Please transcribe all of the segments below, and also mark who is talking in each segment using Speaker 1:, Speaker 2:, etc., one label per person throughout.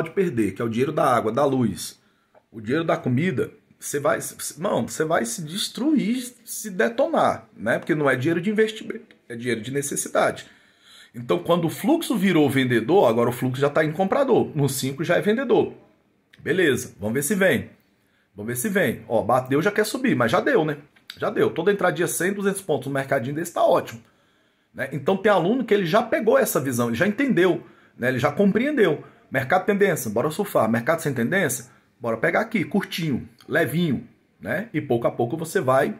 Speaker 1: pode perder, que é o dinheiro da água, da luz, o dinheiro da comida, você vai, não, você vai se destruir, se detonar, né? Porque não é dinheiro de investimento, é dinheiro de necessidade. Então, quando o fluxo virou vendedor, agora o fluxo já está em comprador. No 5 já é vendedor. Beleza, vamos ver se vem. Vamos ver se vem. Ó, bateu, já quer subir, mas já deu, né? Já deu. Toda entradinha 100, 200 pontos no mercadinho desse está ótimo. Né? Então, tem aluno que ele já pegou essa visão, ele já entendeu, né? ele já compreendeu. Mercado tendência, bora surfar. Mercado sem tendência, bora pegar aqui, curtinho, levinho, né? E pouco a pouco você vai,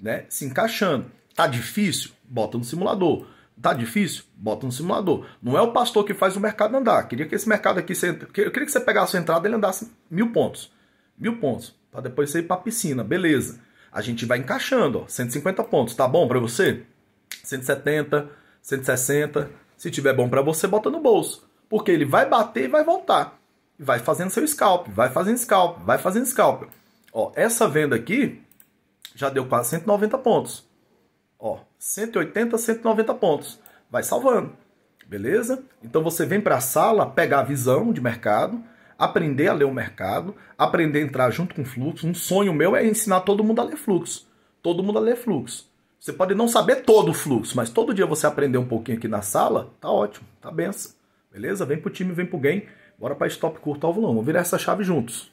Speaker 1: né, se encaixando. Tá difícil? Bota no simulador. Tá difícil? Bota no simulador. Não é o pastor que faz o mercado andar. Queria que esse mercado aqui, você... eu queria que você pegasse a entrada e ele andasse mil pontos. Mil pontos. Pra depois você ir pra piscina, beleza. A gente vai encaixando, ó, 150 pontos. Tá bom para você? 170, 160. Se tiver bom para você, bota no bolso. Porque ele vai bater e vai voltar. Vai fazendo seu scalp, vai fazendo scalp, vai fazendo scalp. Ó, essa venda aqui já deu quase 190 pontos. Ó, 180, 190 pontos. Vai salvando. Beleza? Então você vem para a sala pegar a visão de mercado, aprender a ler o mercado, aprender a entrar junto com o fluxo. Um sonho meu é ensinar todo mundo a ler fluxo. Todo mundo a ler fluxo. Você pode não saber todo o fluxo, mas todo dia você aprender um pouquinho aqui na sala, tá ótimo, tá benção. Beleza? Vem pro time, vem pro game. Bora pra stop curto ao volume. Vamos virar essa chave juntos.